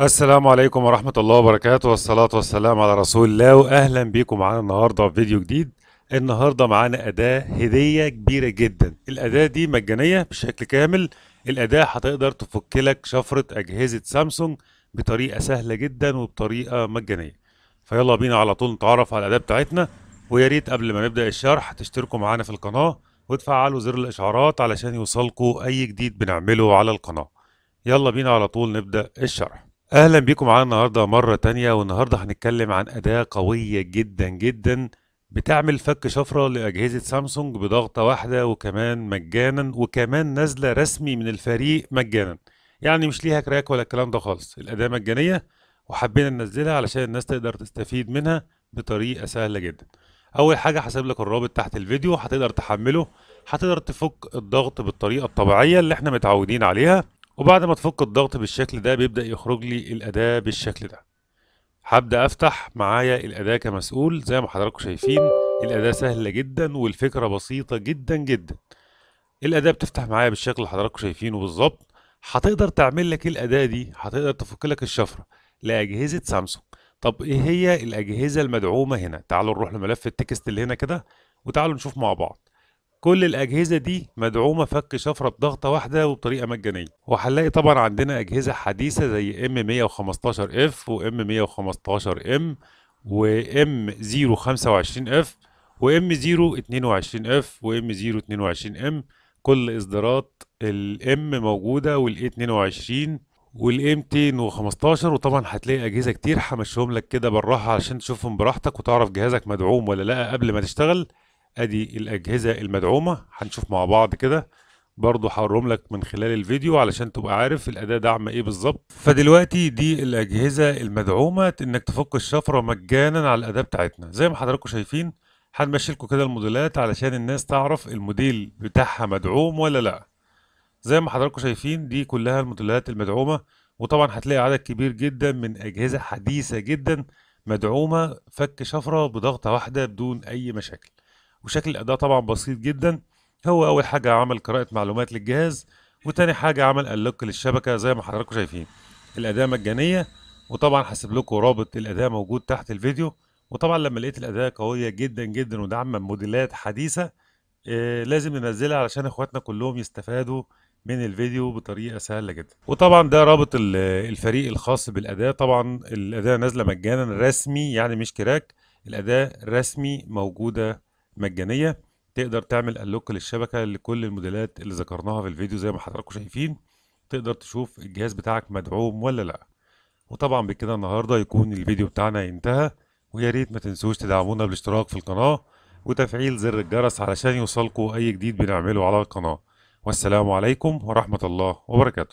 السلام عليكم ورحمة الله وبركاته والصلاة والسلام على رسول الله وأهلا بيكم معانا النهاردة في فيديو جديد النهاردة معانا أداة هدية كبيرة جدا الأداة دي مجانية بشكل كامل الأداة هتقدر تفك لك شفرة أجهزة سامسونج بطريقة سهلة جدا وبطريقة مجانية فيلا بينا على طول نتعرف على الأداة بتاعتنا ويا ريت قبل ما نبدأ الشرح تشتركوا معانا في القناة وتفعلوا زر الإشعارات علشان يوصلكوا أي جديد بنعمله على القناة يلا بينا على طول نبدأ الشرح اهلا بيكم معانا النهارده مره تانية والنهارده هنتكلم عن اداه قويه جدا جدا بتعمل فك شفره لاجهزه سامسونج بضغطه واحده وكمان مجانا وكمان نازله رسمي من الفريق مجانا يعني مش ليها كراك ولا الكلام ده خالص الاداه مجانيه وحبينا ننزلها علشان الناس تقدر تستفيد منها بطريقه سهله جدا اول حاجه هسيب لك الرابط تحت الفيديو هتقدر تحمله هتقدر تفك الضغط بالطريقه الطبيعيه اللي احنا متعودين عليها وبعد ما تفك الضغط بالشكل ده بيبدأ يخرج لي الأداة بالشكل ده هبدأ أفتح معايا الأداة كمسؤول زي ما حضراتكم شايفين الأداة سهلة جدا والفكرة بسيطة جدا جدا الأداة بتفتح معايا بالشكل اللي حضراتكم شايفينه بالظبط هتقدر تعمل لك الأداة دي هتقدر تفك لك الشفرة لأجهزة سامسونج طب إيه هي الأجهزة المدعومة هنا تعالوا نروح لملف التكست اللي هنا كده وتعالوا نشوف مع بعض كل الاجهزه دي مدعومه فك شفره بضغطه واحده وبطريقه مجانيه وهنلاقي طبعا عندنا اجهزه حديثه زي ام 115 اف وام 115 ام وام 025 اف وام 022 اف وام 022 ام كل اصدارات الام موجوده وال 22 وال 215 وطبعا هتلاقي اجهزه كتير همشيهم لك كده بالراحه عشان تشوفهم براحتك وتعرف جهازك مدعوم ولا لا قبل ما تشتغل ادي الاجهزه المدعومه هنشوف مع بعض كده برضو هوريهم لك من خلال الفيديو علشان تبقى عارف الاداه دعم ايه بالظبط فدلوقتي دي الاجهزه المدعومه انك تفك الشفره مجانا على الاداه بتاعتنا زي ما حضراتكم شايفين هنمشي لكم كده الموديلات علشان الناس تعرف الموديل بتاعها مدعوم ولا لا زي ما حضراتكم شايفين دي كلها الموديلات المدعومه وطبعا هتلاقي عدد كبير جدا من اجهزه حديثه جدا مدعومه فك شفره بضغطه واحده بدون اي مشاكل وشكل الأداء طبعا بسيط جدا هو أول حاجة عمل قراءة معلومات للجهاز وتاني حاجة عمل اللوك للشبكة زي ما حضراتكم شايفين الأداة مجانية وطبعا هسيب لكم رابط الأداة موجود تحت الفيديو وطبعا لما لقيت الأداة قوية جدا جدا ودعم موديلات حديثة آه لازم ننزلها علشان اخواتنا كلهم يستفادوا من الفيديو بطريقه سهله جدا وطبعا ده رابط الفريق الخاص بالاداه طبعا الاداه نازله مجانا رسمي يعني مش كراك الاداه رسمي موجوده مجانيه تقدر تعمل اللوك للشبكه لكل الموديلات اللي ذكرناها في الفيديو زي ما حضراتكم شايفين تقدر تشوف الجهاز بتاعك مدعوم ولا لا وطبعا بكده النهارده يكون الفيديو بتاعنا انتهى ويا ريت ما تنسوش تدعمونا بالاشتراك في القناه وتفعيل زر الجرس علشان يوصلكوا اي جديد بنعمله على القناه والسلام عليكم ورحمه الله وبركاته